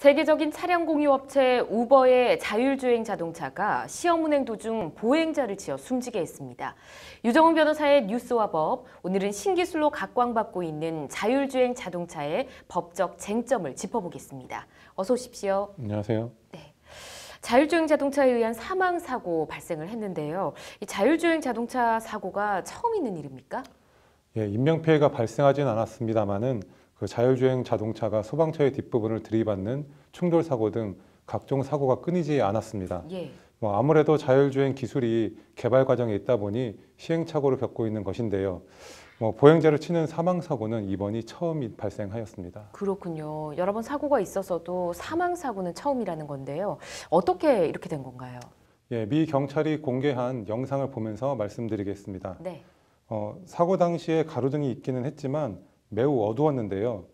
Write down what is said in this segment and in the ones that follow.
세계적인 차량 공유 업체 우버의 자율주행 자동차가 시험 운행 도중 보행자를 지어 숨지게 했습니다. 유정훈 변호사의 뉴스와 법, 오늘은 신기술로 각광받고 있는 자율주행 자동차의 법적 쟁점을 짚어보겠습니다. 어서 오십시오. 안녕하세요. 네. 자율주행 자동차에 의한 사망 사고 발생을 했는데요. 이 자율주행 자동차 사고가 처음 있는 일입니까? 예, 인명피해가 발생하진 않았습니다만은 그 자율주행 자동차가 소방차의 뒷부분을 들이받는 충돌 사고 등 각종 사고가 끊이지 않았습니다. 예. 뭐 아무래도 자율주행 기술이 개발 과정에 있다 보니 시행착오를 겪고 있는 것인데요. 뭐 보행자를 치는 사망 사고는 이번이 처음 발생하였습니다. 그렇군요. 여러 번 사고가 있어서도 사망 사고는 처음이라는 건데요. 어떻게 이렇게 된 건가요? 예, 미 경찰이 공개한 영상을 보면서 말씀드리겠습니다. 네. 어, 사고 당시에 가로등이 있기는 했지만 매우 어두웠는데요.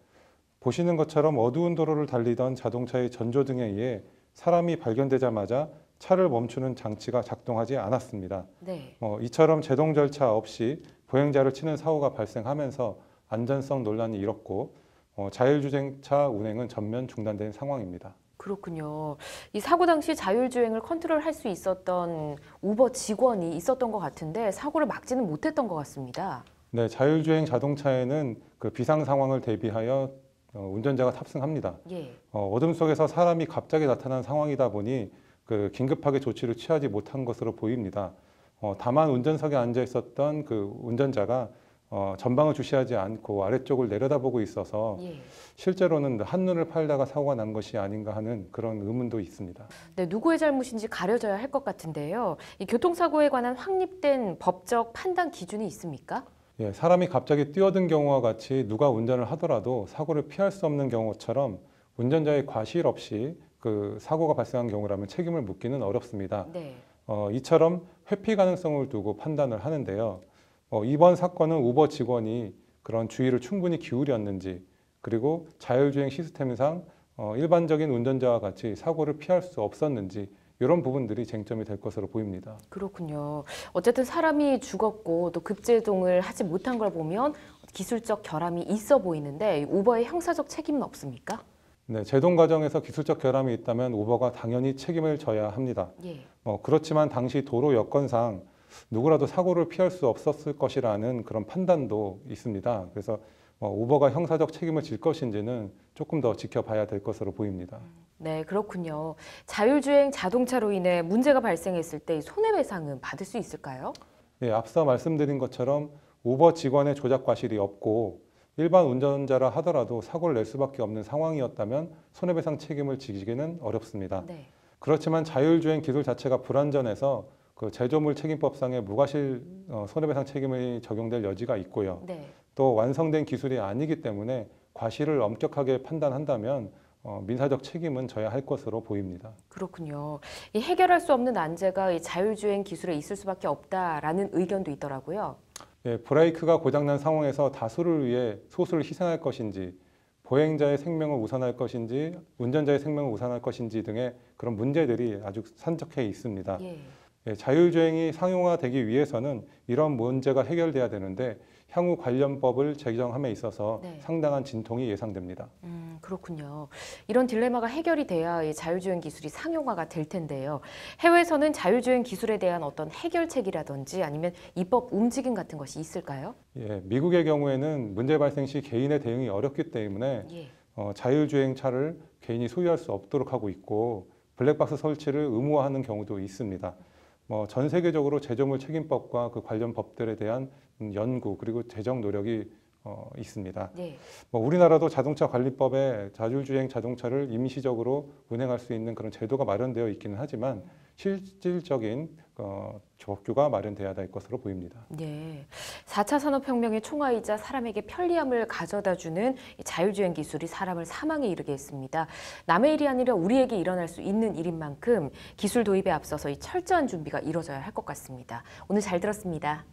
보시는 것처럼 어두운 도로를 달리던 자동차의 전조등에 의해 사람이 발견되자마자 차를 멈추는 장치가 작동하지 않았습니다. 네. 어, 이처럼 제동 절차 없이 보행자를 치는 사고가 발생하면서 안전성 논란이 일었고 어, 자율주행차 운행은 전면 중단된 상황입니다. 그렇군요. 이 사고 당시 자율주행을 컨트롤할 수 있었던 우버 직원이 있었던 것 같은데 사고를 막지는 못했던 것 같습니다. 네, 자율주행 자동차에는 그 비상 상황을 대비하여 어, 운전자가 탑승합니다. 예. 어, 어둠 속에서 사람이 갑자기 나타난 상황이다 보니 그 긴급하게 조치를 취하지 못한 것으로 보입니다. 어, 다만 운전석에 앉아 있었던 그 운전자가 어, 전방을 주시하지 않고 아래쪽을 내려다보고 있어서 예. 실제로는 한눈을 팔다가 사고가 난 것이 아닌가 하는 그런 의문도 있습니다. 네, 누구의 잘못인지 가려져야 할 것 같은데요. 이 교통사고에 관한 확립된 법적 판단 기준이 있습니까? 예, 사람이 갑자기 뛰어든 경우와 같이 누가 운전을 하더라도 사고를 피할 수 없는 경우처럼 운전자의 과실 없이 그 사고가 발생한 경우라면 책임을 묻기는 어렵습니다. 네. 어, 이처럼 회피 가능성을 두고 판단을 하는데요. 어, 이번 사건은 우버 직원이 그런 주의를 충분히 기울였는지 그리고 자율주행 시스템상 어, 일반적인 운전자와 같이 사고를 피할 수 없었는지 이런 부분들이 쟁점이 될 것으로 보입니다. 그렇군요. 어쨌든 사람이 죽었고 또 급제동을 하지 못한 걸 보면 기술적 결함이 있어 보이는데 우버의 형사적 책임은 없습니까? 네, 제동 과정에서 기술적 결함이 있다면 우버가 당연히 책임을 져야 합니다. 예. 뭐 그렇지만 당시 도로 여건상 누구라도 사고를 피할 수 없었을 것이라는 그런 판단도 있습니다. 그래서 뭐 우버가 형사적 책임을 질 것인지는 조금 더 지켜봐야 될 것으로 보입니다. 음. 네, 그렇군요. 자율주행 자동차로 인해 문제가 발생했을 때 손해배상은 받을 수 있을까요? 예, 앞서 말씀드린 것처럼 우버 직원의 조작 과실이 없고 일반 운전자라 하더라도 사고를 낼 수밖에 없는 상황이었다면 손해배상 책임을 지기는 어렵습니다. 네. 그렇지만 자율주행 기술 자체가 불완전해서 그 제조물 책임법상의 무과실 어, 손해배상 책임이 적용될 여지가 있고요. 네. 또 완성된 기술이 아니기 때문에 과실을 엄격하게 판단한다면 어, 민사적 책임은 져야 할 것으로 보입니다. 그렇군요. 이 해결할 수 없는 난제가 이 자율주행 기술에 있을 수밖에 없다라는 의견도 있더라고요. 예, 브레이크가 고장난 상황에서 다수를 위해 소수를 희생할 것인지 보행자의 생명을 우선할 것인지 운전자의 생명을 우선할 것인지 등의 그런 문제들이 아주 산적해 있습니다. 예. 예, 자율주행이 상용화되기 위해서는 이런 문제가 해결돼야 되는데 향후 관련법을 제정함에 있어서 네. 상당한 진통이 예상됩니다. 음, 그렇군요. 이런 딜레마가 해결이 돼야 자율주행 기술이 상용화가 될 텐데요. 해외에서는 자율주행 기술에 대한 어떤 해결책이라든지 아니면 입법 움직임 같은 것이 있을까요? 예, 미국의 경우에는 문제 발생 시 개인의 대응이 어렵기 때문에 예. 어, 자율주행차를 개인이 소유할 수 없도록 하고 있고 블랙박스 설치를 의무화하는 경우도 있습니다. 뭐전 세계적으로 재정물 책임법과 그 관련 법들에 대한 연구 그리고 재정 노력이 어, 있습니다. 예. 뭐 우리나라도 자동차 관리법에 자율주행 자동차를 임시적으로 운행할 수 있는 그런 제도가 마련되어 있기는 하지만 실질적인 어, 조규가 마련돼야 될 것으로 보입니다. 네, 4차 산업혁명의 총화이자 사람에게 편리함을 가져다주는 자율주행 기술이 사람을 사망에 이르게 했습니다. 남의 일이 아니라 우리에게 일어날 수 있는 일인 만큼 기술 도입에 앞서서 이 철저한 준비가 이루어져야 할 것 같습니다. 오늘 잘 들었습니다.